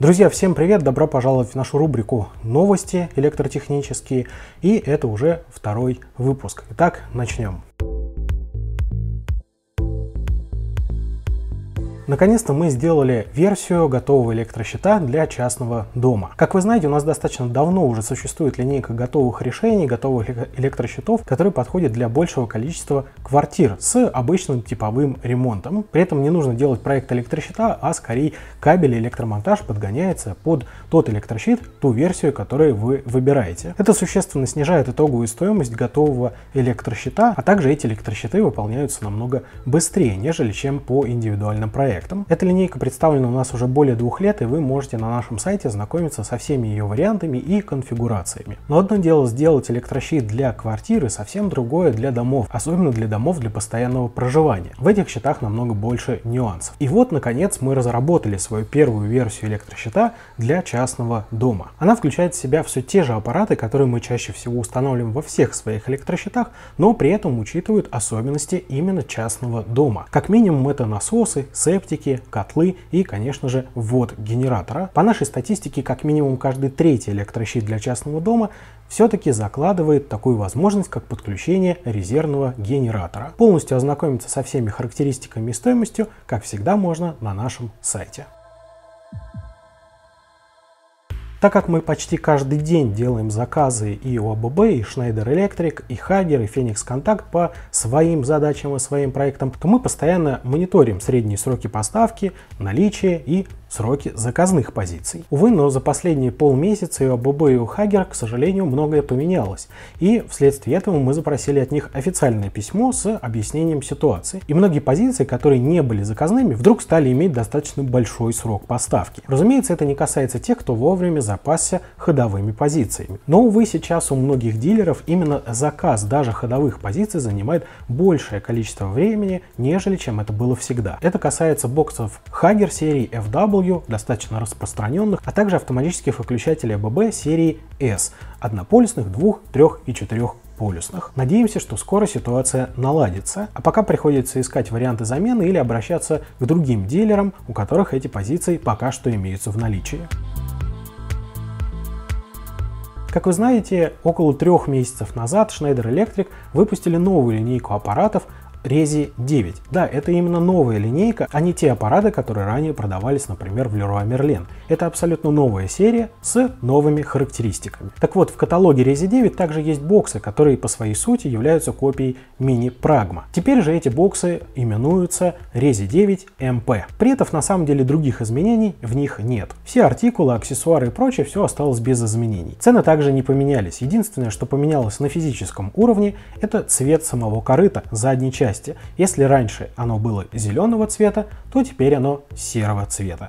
Друзья, всем привет! Добро пожаловать в нашу рубрику «Новости электротехнические» и это уже второй выпуск. Итак, начнем. Наконец-то мы сделали версию готового электрощита для частного дома. Как вы знаете, у нас достаточно давно уже существует линейка готовых решений, готовых электрощитов, которые подходят для большего количества квартир с обычным типовым ремонтом. При этом не нужно делать проект электрощита, а скорее кабель электромонтаж подгоняется под тот электрощит, ту версию, которую вы выбираете. Это существенно снижает итоговую стоимость готового электрощита, а также эти электрощиты выполняются намного быстрее, нежели чем по индивидуальным проектам проектом. Эта линейка представлена у нас уже более двух лет, и вы можете на нашем сайте знакомиться со всеми ее вариантами и конфигурациями. Но одно дело сделать электрощит для квартиры, совсем другое для домов, особенно для домов для постоянного проживания. В этих счетах намного больше нюансов. И вот, наконец, мы разработали свою первую версию электрощита для частного дома. Она включает в себя все те же аппараты, которые мы чаще всего устанавливаем во всех своих электрощитах, но при этом учитывают особенности именно частного дома. Как минимум это насосы, септики, термостатики, котлы и, конечно же, ввод генератора. По нашей статистике, как минимум каждый третий электрощит для частного дома все-таки закладывает такую возможность, как подключение резервного генератора. Полностью ознакомиться со всеми характеристиками и стоимостью, как всегда, можно на нашем сайте. Так как мы почти каждый день делаем заказы и у АББ, и Schneider Electric, и Hager, и Phoenix Contact по своим задачам и своим проектам, то мы постоянно мониторим средние сроки поставки, наличие и сроки заказных позиций. Увы, но за последние полмесяца и у АББ и у Хагер, к сожалению, многое поменялось, и вследствие этого мы запросили от них официальное письмо с объяснением ситуации. И многие позиции, которые не были заказными, вдруг стали иметь достаточно большой срок поставки. Разумеется, это не касается тех, кто вовремя запасся ходовыми позициями. Но, увы, сейчас у многих дилеров именно заказ даже ходовых позиций занимает большее количество времени, нежели чем это было всегда. Это касается боксов Хагер серии FW, моделью, достаточно распространенных, а также автоматических выключателей АББ серии S, однополюсных, двух, трех и четырех полюсных. Надеемся, что скоро ситуация наладится, а пока приходится искать варианты замены или обращаться к другим дилерам, у которых эти позиции пока что имеются в наличии. Как вы знаете, около трех месяцев назад Schneider Electric выпустили новую линейку аппаратов Рези 9. Да, это именно новая линейка, а не те аппараты, которые ранее продавались, например, в Leroy Merlin. Это абсолютно новая серия с новыми характеристиками. Так вот, в каталоге Рези 9 также есть боксы, которые по своей сути являются копией мини-прагма. Теперь же эти боксы именуются Рези 9 MP. При этом на самом деле других изменений в них нет. Все артикулы, аксессуары и прочее все осталось без изменений. Цены также не поменялись. Единственное, что поменялось на физическом уровне, это цвет самого корыта задней части части. Если раньше оно было зеленого цвета, то теперь оно серого цвета.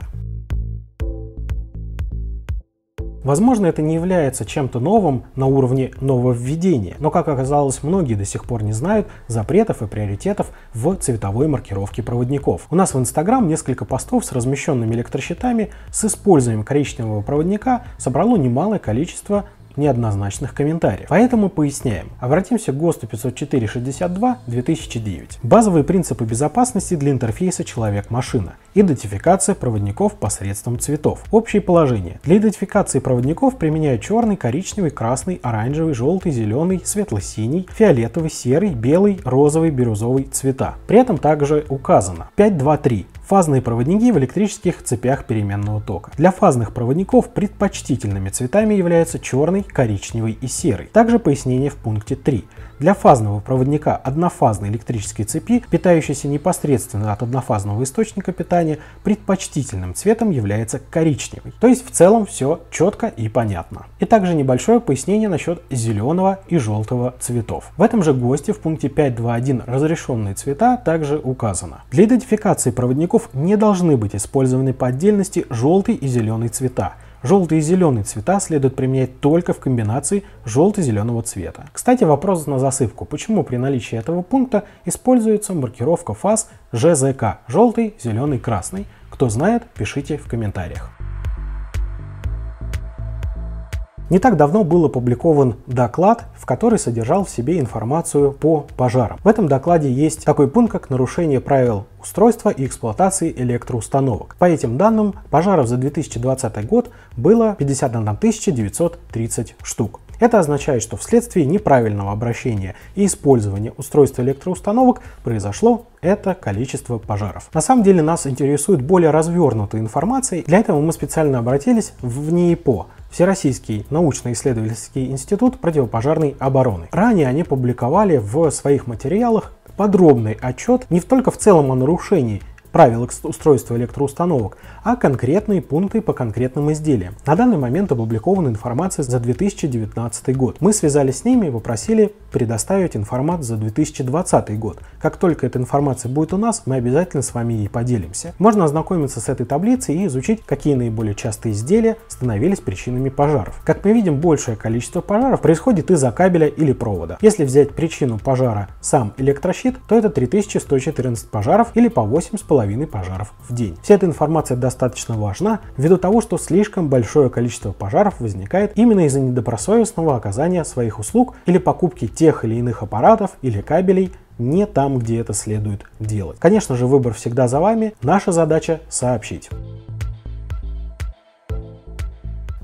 Возможно, это не является чем-то новым на уровне нововведения, но, как оказалось, многие до сих пор не знают запретов и приоритетов в цветовой маркировке проводников. У нас в Инстаграм несколько постов с размещенными электрощитами с использованием коричневого проводника собрало немалое количество неоднозначных комментариев. Поэтому поясняем. Обратимся к ГОСТу 504.62 2009. Базовые принципы безопасности для интерфейса человек-машина. Идентификация проводников посредством цветов. Общие положения. Для идентификации проводников применяют черный, коричневый, красный, оранжевый, желтый, зеленый, светло-синий, фиолетовый, серый, белый, розовый, бирюзовый цвета. При этом также указано 523 фазные проводники в электрических цепях переменного тока. Для фазных проводников предпочтительными цветами являются черный, коричневый и серый. Также пояснение в пункте 3. Для фазного проводника однофазной электрической цепи, питающейся непосредственно от однофазного источника питания, предпочтительным цветом является коричневый. То есть в целом все четко и понятно. И также небольшое пояснение насчет зеленого и желтого цветов. В этом же ГОСТе в пункте 5.2.1 разрешенные цвета также указано. Для идентификации проводников не должны быть использованы по отдельности желтый и зеленый цвета, Желтый и зеленый цвета следует применять только в комбинации желто-зеленого цвета. Кстати, вопрос на засыпку. Почему при наличии этого пункта используется маркировка фаз ЖЗК – желтый, зеленый, красный? Кто знает, пишите в комментариях. Не так давно был опубликован доклад, в который содержал в себе информацию по пожарам. В этом докладе есть такой пункт, как нарушение правил устройства и эксплуатации электроустановок. По этим данным, пожаров за 2020 год было 51 930 штук. Это означает, что вследствие неправильного обращения и использования устройств электроустановок произошло это количество пожаров. На самом деле нас интересует более развернутая информация. Для этого мы специально обратились в НИИПО, Всероссийский научно-исследовательский институт противопожарной обороны. Ранее они публиковали в своих материалах подробный отчет не только в целом о нарушении правил устройства электроустановок, а конкретные пункты по конкретным изделиям. На данный момент опубликована информация за 2019 год. Мы связались с ними и попросили предоставить информацию за 2020 год. Как только эта информация будет у нас, мы обязательно с вами ей поделимся. Можно ознакомиться с этой таблицей и изучить, какие наиболее частые изделия становились причинами пожаров. Как мы видим, большее количество пожаров происходит из-за кабеля или провода. Если взять причину пожара сам электрощит, то это 3114 пожаров или по 8,5 половиной пожаров в день. Вся эта информация достаточно важна ввиду того, что слишком большое количество пожаров возникает именно из-за недобросовестного оказания своих услуг или покупки тех или иных аппаратов или кабелей не там, где это следует делать. Конечно же, выбор всегда за вами. Наша задача сообщить.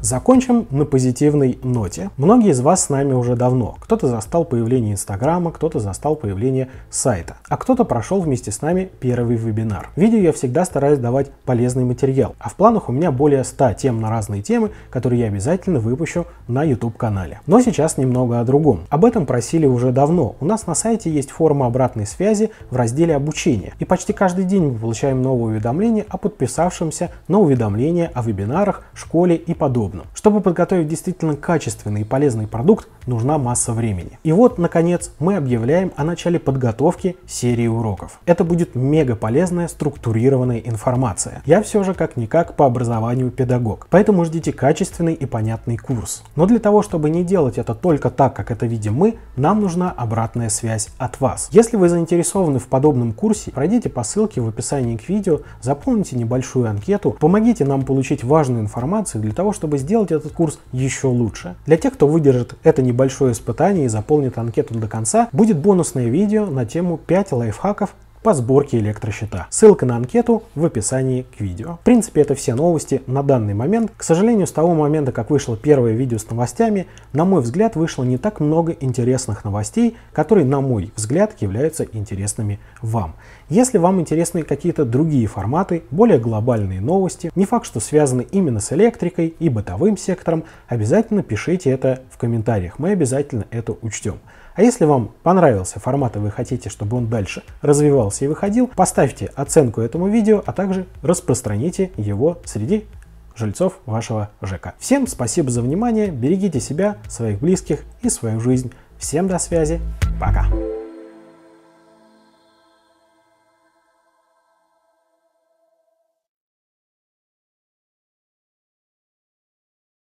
Закончим на позитивной ноте. Многие из вас с нами уже давно. Кто-то застал появление Инстаграма, кто-то застал появление сайта, а кто-то прошел вместе с нами первый вебинар. В видео я всегда стараюсь давать полезный материал, а в планах у меня более 100 тем на разные темы, которые я обязательно выпущу на YouTube-канале. Но сейчас немного о другом. Об этом просили уже давно. У нас на сайте есть форма обратной связи в разделе обучения. И почти каждый день мы получаем новые уведомления о подписавшемся на уведомления о вебинарах, школе и подобном удобным. Чтобы подготовить действительно качественный и полезный продукт, нужна масса времени. И вот, наконец, мы объявляем о начале подготовки серии уроков. Это будет мега полезная структурированная информация. Я все же как-никак по образованию педагог, поэтому ждите качественный и понятный курс. Но для того, чтобы не делать это только так, как это видим мы, нам нужна обратная связь от вас. Если вы заинтересованы в подобном курсе, пройдите по ссылке в описании к видео, заполните небольшую анкету, помогите нам получить важную информацию для того, чтобы сделать этот курс еще лучше. Для тех, кто выдержит это небольшое испытание и заполнит анкету до конца, будет бонусное видео на тему 5 лайфхаков по сборке электрощита. Ссылка на анкету в описании к видео. В принципе, это все новости на данный момент. К сожалению, с того момента, как вышло первое видео с новостями, на мой взгляд, вышло не так много интересных новостей, которые, на мой взгляд, являются интересными вам. Если вам интересны какие-то другие форматы, более глобальные новости, не факт, что связаны именно с электрикой и бытовым сектором, обязательно пишите это в комментариях, мы обязательно это учтем. А если вам понравился формат и вы хотите, чтобы он дальше развивался и выходил, поставьте оценку этому видео, а также распространите его среди жильцов вашего ЖК. Всем спасибо за внимание, берегите себя, своих близких и свою жизнь. Всем до связи, пока!